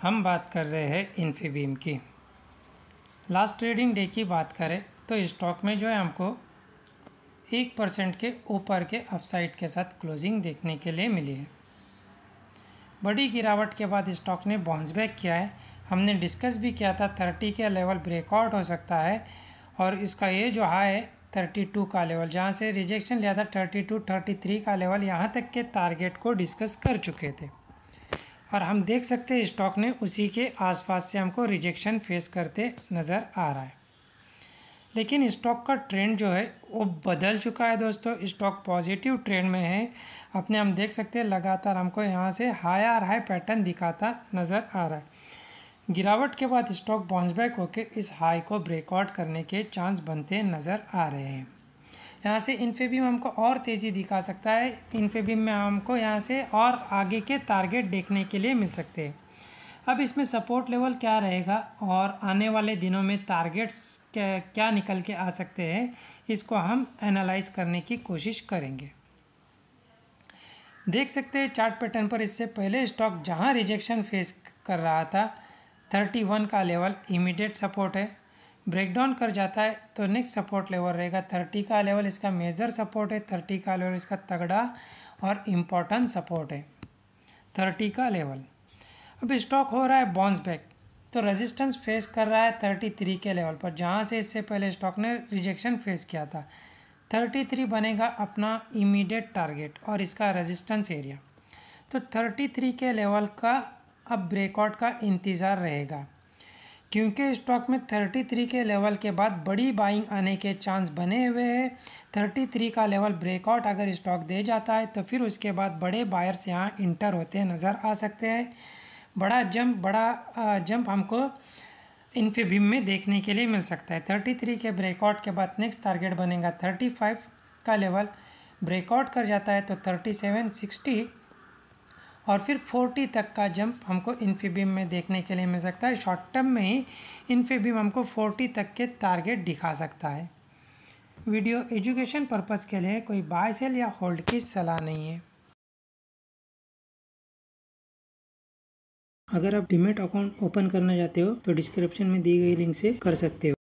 हम बात कर रहे हैं इन्फीबीम की लास्ट ट्रेडिंग डे की बात करें तो स्टॉक में जो है हमको एक परसेंट के ऊपर के अपसाइड के साथ क्लोजिंग देखने के लिए मिली है बड़ी गिरावट के बाद स्टॉक ने बाउंस बैक किया है हमने डिस्कस भी किया था थर्टी का लेवल ब्रेकआउट हो सकता है और इसका ये जो हाई है थर्टी टू का लेवल जहाँ से रिजेक्शन लिया था थर्टी टू थर्टी थ्री का लेवल यहाँ तक के टारगेट को डिस्कस कर चुके थे और हम देख सकते हैं स्टॉक ने उसी के आसपास से हमको रिजेक्शन फेस करते नज़र आ रहा है लेकिन स्टॉक का ट्रेंड जो है वो बदल चुका है दोस्तों स्टॉक पॉजिटिव ट्रेंड में है अपने हम देख सकते हैं लगातार हमको यहाँ से हाई आर हाई पैटर्न दिखाता नज़र आ रहा है गिरावट के बाद स्टॉक बाउंस बैक होकर इस हाई को ब्रेकआउट करने के चांस बनते नज़र आ रहे हैं यहाँ से इन्फेबीम हमको और तेज़ी दिखा सकता है इन्फेबीम में हमको यहाँ से और आगे के टारगेट देखने के लिए मिल सकते हैं अब इसमें सपोर्ट लेवल क्या रहेगा और आने वाले दिनों में टारगेट्स क्या, निकल के आ सकते हैं इसको हम एनालाइज करने की कोशिश करेंगे देख सकते हैं चार्ट पैटर्न पर इससे पहले स्टॉक जहां रिजेक्शन फेस कर रहा था थर्टी वन का लेवल इमीडिएट सपोर्ट है ब्रेक डाउन कर जाता है तो नेक्स्ट सपोर्ट लेवल रहेगा थर्टी का लेवल इसका मेजर सपोर्ट है थर्टी का लेवल इसका तगड़ा और इम्पोर्टेंट सपोर्ट है थर्टी का लेवल अब स्टॉक हो रहा है बॉन्स बैक तो रेजिस्टेंस फेस कर रहा है थर्टी थ्री के लेवल पर जहाँ से इससे पहले स्टॉक ने रिजेक्शन फेस किया था थर्टी थ्री बनेगा अपना इमीडिएट टारगेट और इसका रेजिस्टेंस एरिया तो थर्टी थ्री के लेवल का अब ब्रेकआउट का इंतज़ार रहेगा क्योंकि स्टॉक में 33 के लेवल के बाद बड़ी बाइंग आने के चांस बने हुए हैं 33 का लेवल ब्रेकआउट अगर स्टॉक दे जाता है तो फिर उसके बाद बड़े बायर्स यहाँ इंटर होते नज़र आ सकते हैं बड़ा जंप बड़ा जंप हमको इन्फीबीम में देखने के लिए मिल सकता है 33 के ब्रेकआउट के बाद नेक्स्ट टारगेट बनेगा 35 का लेवल ब्रेकआउट कर जाता है तो सिक्सटी और फिर 40 तक का जंप हमको इन्फीबीम में देखने के लिए मिल सकता है शॉर्ट टर्म में ही इन्फीबीम हमको 40 तक के टारगेट दिखा सकता है वीडियो एजुकेशन पर्पज़ के लिए कोई बाय सेल या होल्ड की सलाह नहीं है अगर आप डिमेट अकाउंट ओपन करना चाहते हो तो डिस्क्रिप्शन में दी गई लिंक से कर सकते हो